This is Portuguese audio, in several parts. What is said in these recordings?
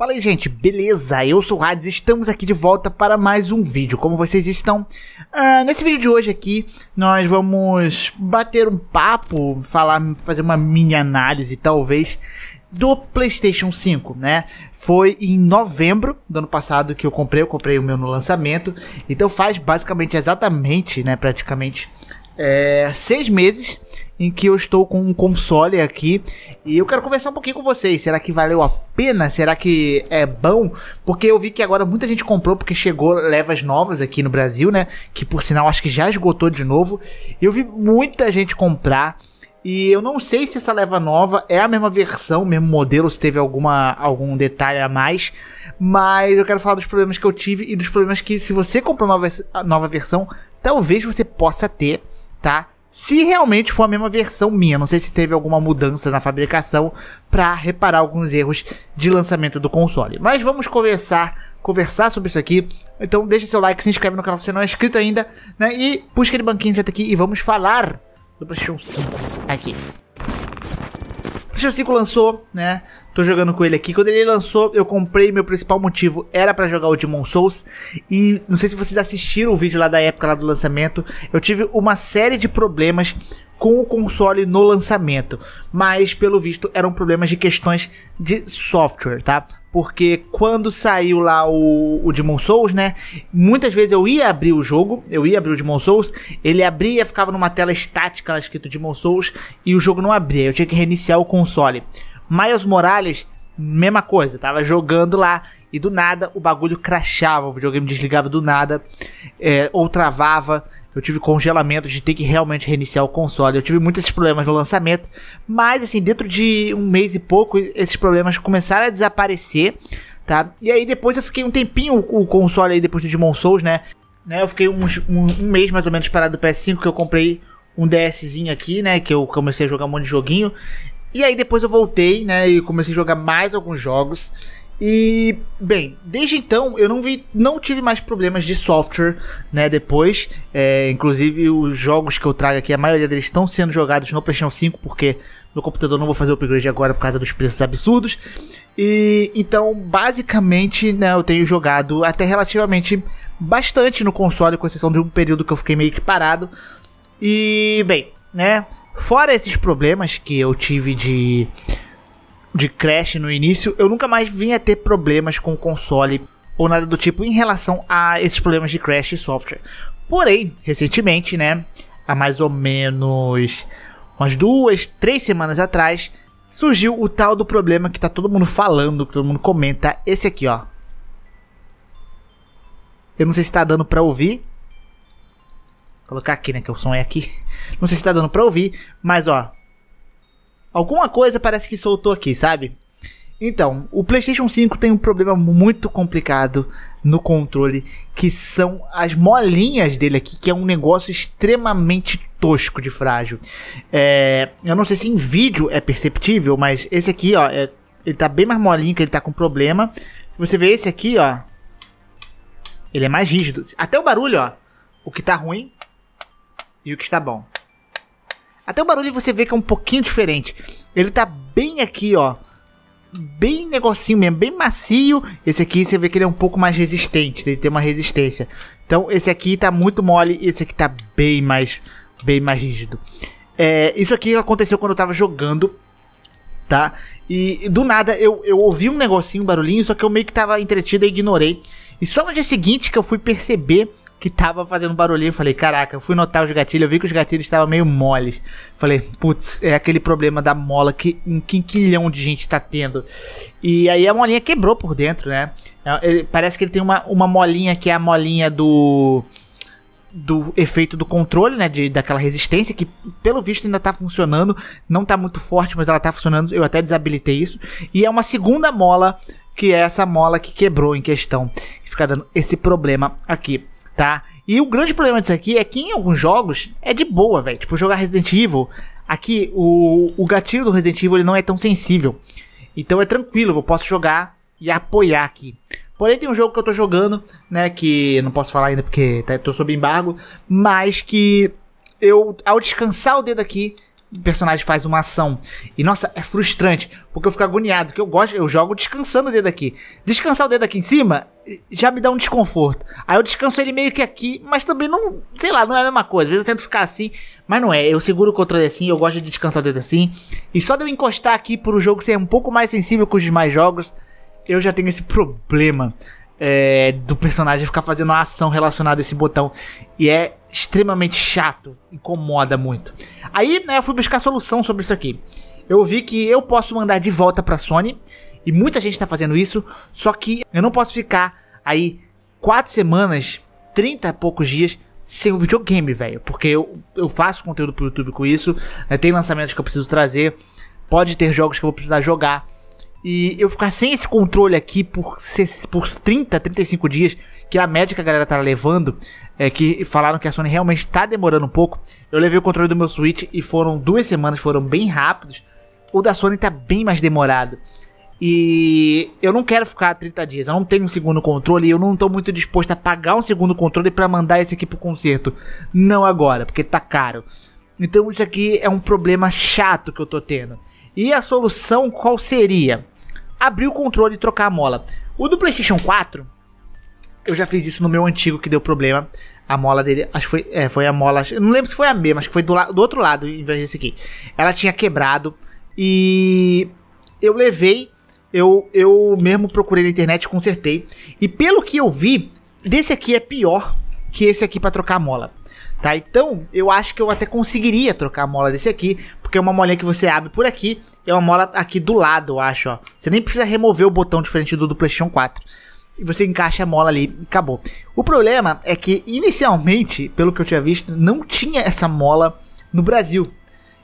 Fala aí, gente, beleza? Eu sou o Hades estamos aqui de volta para mais um vídeo. Como vocês estão? Ah, nesse vídeo de hoje aqui, nós vamos bater um papo, falar, fazer uma mini análise, talvez, do PlayStation 5, né? Foi em novembro do ano passado que eu comprei, eu comprei o meu no lançamento. Então faz basicamente exatamente, né, praticamente, é, seis meses em que eu estou com um console aqui e eu quero conversar um pouquinho com vocês. Será que valeu a pena? Será que é bom? Porque eu vi que agora muita gente comprou porque chegou levas novas aqui no Brasil, né? Que por sinal acho que já esgotou de novo. Eu vi muita gente comprar. E eu não sei se essa leva nova é a mesma versão, mesmo modelo, se teve alguma, algum detalhe a mais. Mas eu quero falar dos problemas que eu tive e dos problemas que, se você comprar nova, nova versão, talvez você possa ter, tá? se realmente for a mesma versão minha. Não sei se teve alguma mudança na fabricação para reparar alguns erros de lançamento do console. Mas vamos conversar, conversar sobre isso aqui. Então deixa seu like, se inscreve no canal se você não é inscrito ainda, né? E puxa aquele banquinho senta aqui e vamos falar do PlayStation 5 aqui. PlayStation 5 lançou, né? Tô jogando com ele aqui. Quando ele lançou, eu comprei. Meu principal motivo era para jogar o Demon Souls. E não sei se vocês assistiram o vídeo lá da época lá do lançamento. Eu tive uma série de problemas com o console no lançamento, mas pelo visto eram problemas de questões de software, tá? Porque quando saiu lá o, o Demon Souls, né? Muitas vezes eu ia abrir o jogo, eu ia abrir o Demon Souls, ele abria, ficava numa tela estática lá escrito Demon Souls, e o jogo não abria, eu tinha que reiniciar o console. Miles Morales, mesma coisa, tava jogando lá e do nada o bagulho crashava, o videogame desligava do nada, é, ou travava. Eu tive congelamento de ter que realmente reiniciar o console. Eu tive muitos problemas no lançamento, mas assim, dentro de um mês e pouco, esses problemas começaram a desaparecer, tá? E aí depois eu fiquei um tempinho o console aí depois do Demon Souls, né? né? Eu fiquei uns, um, um mês mais ou menos parado do PS5 que eu comprei um DSzinho aqui, né? Que eu comecei a jogar um monte de joguinho. E aí depois eu voltei, né, e comecei a jogar mais alguns jogos. E, bem, desde então eu não vi, não tive mais problemas de software, né, depois. É, inclusive os jogos que eu trago aqui, a maioria deles estão sendo jogados no PlayStation 5, porque no computador não vou fazer o upgrade agora por causa dos preços absurdos. E então, basicamente, né, eu tenho jogado até relativamente bastante no console, com exceção de um período que eu fiquei meio que parado. E, bem, né, Fora esses problemas que eu tive de de crash no início, eu nunca mais vinha ter problemas com o console ou nada do tipo em relação a esses problemas de crash e software. Porém, recentemente, né, há mais ou menos umas duas, três semanas atrás, surgiu o tal do problema que tá todo mundo falando, que todo mundo comenta, esse aqui, ó. Eu não sei se tá dando para ouvir, Colocar aqui, né? Que o som é aqui. Não sei se tá dando pra ouvir, mas ó. Alguma coisa parece que soltou aqui, sabe? Então, o PlayStation 5 tem um problema muito complicado no controle, que são as molinhas dele aqui, que é um negócio extremamente tosco de frágil. É, eu não sei se em vídeo é perceptível, mas esse aqui, ó, é, ele tá bem mais molinho, que ele tá com problema. Você vê esse aqui, ó, ele é mais rígido. Até o barulho, ó, o que tá ruim, e o que está bom. Até o barulho você vê que é um pouquinho diferente. Ele tá bem aqui, ó. Bem negocinho mesmo, bem macio. Esse aqui você vê que ele é um pouco mais resistente, ele tem uma resistência. Então esse aqui tá muito mole e esse aqui tá bem mais, bem mais rígido. É, isso aqui aconteceu quando eu tava jogando, tá? E do nada eu, eu ouvi um negocinho, um barulhinho, só que eu meio que tava entretido e ignorei. E só no dia seguinte que eu fui perceber que tava fazendo barulhinho. Falei, caraca, eu fui notar os gatilhos, eu vi que os gatilhos estavam meio moles. Falei, putz, é aquele problema da mola que um quinquilhão de gente tá tendo. E aí a molinha quebrou por dentro, né? É, ele, parece que ele tem uma, uma molinha que é a molinha do. Do efeito do controle, né? De, daquela resistência que, pelo visto, ainda tá funcionando. Não tá muito forte, mas ela tá funcionando. Eu até desabilitei isso. E é uma segunda mola, que é essa mola que quebrou em questão. Que fica dando esse problema aqui tá? E o grande problema disso aqui é que em alguns jogos é de boa, velho. Tipo, jogar Resident Evil, aqui o, o gatilho do Resident Evil ele não é tão sensível. Então é tranquilo, eu posso jogar e apoiar aqui. Porém, tem um jogo que eu tô jogando, né? Que não posso falar ainda porque estou tá, tô sob embargo, mas que eu, ao descansar o dedo aqui, personagem faz uma ação. E nossa, é frustrante, porque eu fico agoniado, que eu gosto, eu jogo descansando o dedo aqui. Descansar o dedo aqui em cima eh, já me dá um desconforto. Aí eu descanso ele meio que aqui, mas também não, sei lá, não é a mesma coisa. Às vezes eu tento ficar assim, mas não é. Eu seguro o controle assim, eu gosto de descansar o dedo assim. E só de eu encostar aqui pro jogo ser um pouco mais sensível que os demais jogos, eu já tenho esse problema é, do personagem ficar fazendo uma ação relacionada a esse botão. E é extremamente chato, incomoda muito. Aí né, eu fui buscar solução sobre isso aqui. Eu vi que eu posso mandar de volta pra Sony, e muita gente tá fazendo isso, só que eu não posso ficar aí quatro semanas, 30 e poucos dias sem o videogame, velho. Porque eu, eu faço conteúdo pro YouTube com isso, né, tem lançamentos que eu preciso trazer, pode ter jogos que eu vou precisar jogar. E eu ficar sem esse controle aqui por, por 30, 35 dias, que a média que a galera tá levando, é que falaram que a Sony realmente tá demorando um pouco. Eu levei o controle do meu Switch e foram duas semanas, foram bem rápidos. O da Sony tá bem mais demorado. E eu não quero ficar 30 dias, eu não tenho um segundo controle e eu não tô muito disposto a pagar um segundo controle para mandar esse aqui pro conserto. Não agora, porque tá caro. Então isso aqui é um problema chato que eu tô tendo. E a solução qual seria? abrir o controle e trocar a mola. O do PlayStation 4, eu já fiz isso no meu antigo que deu problema. A mola dele, acho que foi, é, foi a mola, não lembro se foi a mesma, acho que foi do, do outro lado em vez desse aqui. Ela tinha quebrado e eu levei, eu, eu mesmo procurei na internet, consertei. E pelo que eu vi, desse aqui é pior que esse aqui para trocar a mola tá? Então, eu acho que eu até conseguiria trocar a mola desse aqui, porque é uma molinha que você abre por aqui, é uma mola aqui do lado, eu acho, ó. Você nem precisa remover o botão diferente do do PlayStation 4. E você encaixa a mola ali e acabou. O problema é que, inicialmente, pelo que eu tinha visto, não tinha essa mola no Brasil.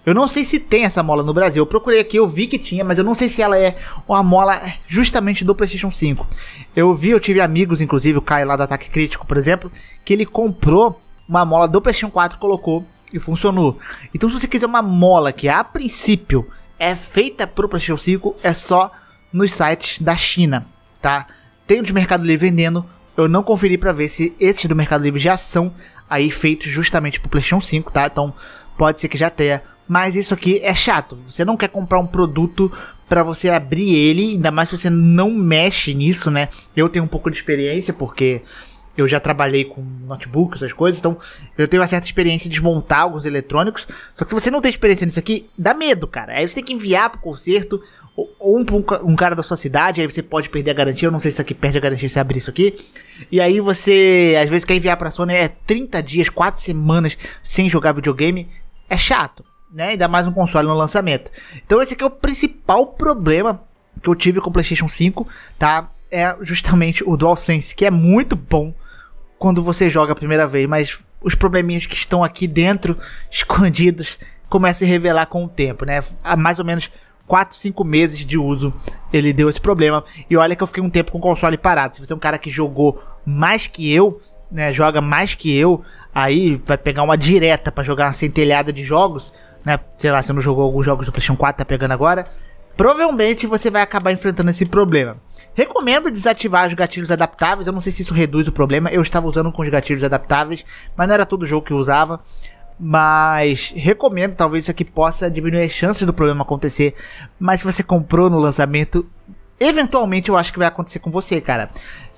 Eu não sei se tem essa mola no Brasil. Eu procurei aqui, eu vi que tinha, mas eu não sei se ela é uma mola justamente do PlayStation 5. Eu vi, eu tive amigos, inclusive o Caio lá do Ataque Crítico, por exemplo, que ele comprou uma mola do PlayStation 4 colocou e funcionou. Então, se você quiser uma mola que a princípio é feita para o PlayStation 5, é só nos sites da China, tá? Tem de Mercado Livre vendendo. Eu não conferi para ver se esses do Mercado Livre já são aí feitos justamente para o PlayStation 5, tá? Então, pode ser que já tenha. Mas isso aqui é chato. Você não quer comprar um produto para você abrir ele, ainda mais se você não mexe nisso, né? Eu tenho um pouco de experiência porque eu já trabalhei com notebook, essas coisas, então eu tenho uma certa experiência em desmontar alguns eletrônicos. Só que se você não tem experiência nisso aqui, dá medo, cara. Aí você tem que enviar pro conserto, ou, ou um, um cara da sua cidade, aí você pode perder a garantia. Eu não sei se isso aqui perde a garantia se abrir isso aqui. E aí você, às vezes, quer enviar pra Sony é 30 dias, 4 semanas sem jogar videogame. É chato, né? Ainda mais um console no lançamento. Então esse aqui é o principal problema que eu tive com o PlayStation 5, tá? É justamente o DualSense, que é muito bom quando você joga a primeira vez, mas os probleminhas que estão aqui dentro, escondidos, começam a se revelar com o tempo, né? Há mais ou menos 4, 5 meses de uso ele deu esse problema. E olha que eu fiquei um tempo com o console parado. Se você é um cara que jogou mais que eu, né, joga mais que eu, aí vai pegar uma direta para jogar uma centelhada de jogos, né? Sei lá, você não jogou alguns jogos do PlayStation 4, tá pegando agora provavelmente você vai acabar enfrentando esse problema. Recomendo desativar os gatilhos adaptáveis, eu não sei se isso reduz o problema, eu estava usando com os gatilhos adaptáveis, mas não era todo jogo que eu usava. Mas recomendo, talvez isso aqui possa diminuir as chances do problema acontecer. Mas se você comprou no lançamento, Eventualmente eu acho que vai acontecer com você, cara.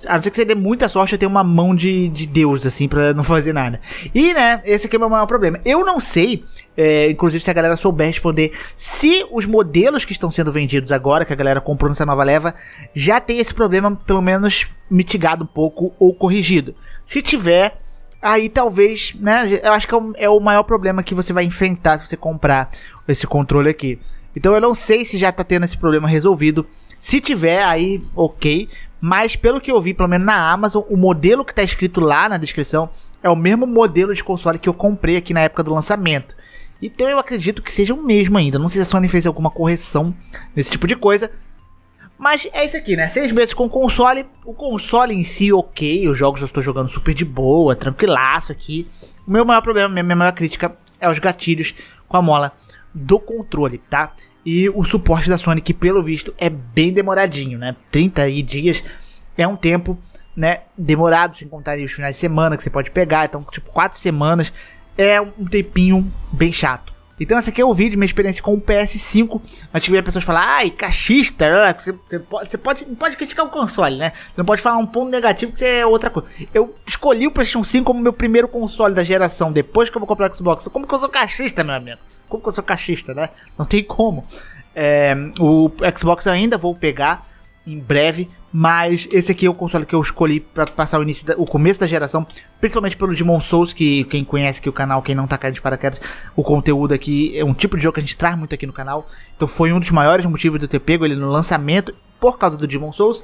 A não ser que você dê muita sorte, eu tenho uma mão de, de Deus, assim, pra não fazer nada. E, né, esse aqui é o meu maior problema. Eu não sei, é, inclusive, se a galera souber responder, se os modelos que estão sendo vendidos agora, que a galera comprou nessa nova leva, já tem esse problema, pelo menos, mitigado um pouco ou corrigido. Se tiver, aí talvez, né? Eu acho que é o, é o, maior problema que você vai enfrentar se você comprar esse controle aqui. Então eu não sei se já tá tendo esse problema resolvido. Se tiver, aí ok. Mas pelo que eu vi, pelo menos na Amazon, o modelo que tá escrito lá na descrição é o mesmo modelo de console que eu comprei aqui na época do lançamento. Então eu acredito que seja o mesmo ainda. Não sei se a Sony fez alguma correção nesse tipo de coisa. Mas é isso aqui, né? Seis meses com o console. O console em si, ok. Os jogos eu estou jogando super de boa, tranquilaço aqui. O meu maior problema, minha maior crítica é os gatilhos com a mola do controle, tá? E o suporte da Sony, que pelo visto é bem demoradinho, né? 30 dias é um tempo, né? Demorado, sem contar os finais de semana que você pode pegar. Então, tipo, 4 semanas é um tempinho bem chato. Então essa aqui é o vídeo, minha experiência com o PS5. Antes que pessoas falar, ai, cachista, ah, você, você, pode, você pode, pode criticar o console, né? Você não pode falar um ponto negativo que você é outra coisa. Eu escolhi o PlayStation 5 como meu primeiro console da geração, depois que eu vou comprar o Xbox. Como que eu sou cachista, meu amigo? Como que eu sou cachista, né? Não tem como. É, o Xbox eu ainda vou pegar em breve, mas esse aqui é o console que eu escolhi para passar o, início da, o começo da geração, principalmente pelo Demon Souls, que quem conhece que o canal, quem não tá caindo de paraquedas, o conteúdo aqui é um tipo de jogo que a gente traz muito aqui no canal. Então foi um dos maiores motivos de eu ter pego ele no lançamento por causa do Demon Souls.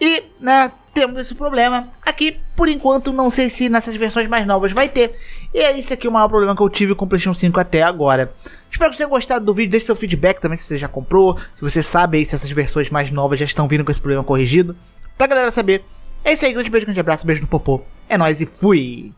E, né, temos esse problema. Aqui, por enquanto, não sei se nessas versões mais novas vai ter. E é esse aqui o maior problema que eu tive com o PlayStation 5 até agora. Espero que você tenha gostado do vídeo. Deixe seu feedback também se você já comprou. Se você sabe aí se essas versões mais novas já estão vindo com esse problema corrigido. Pra galera saber. É isso aí, grande beijo, grande abraço, beijo no popô. É nóis e fui!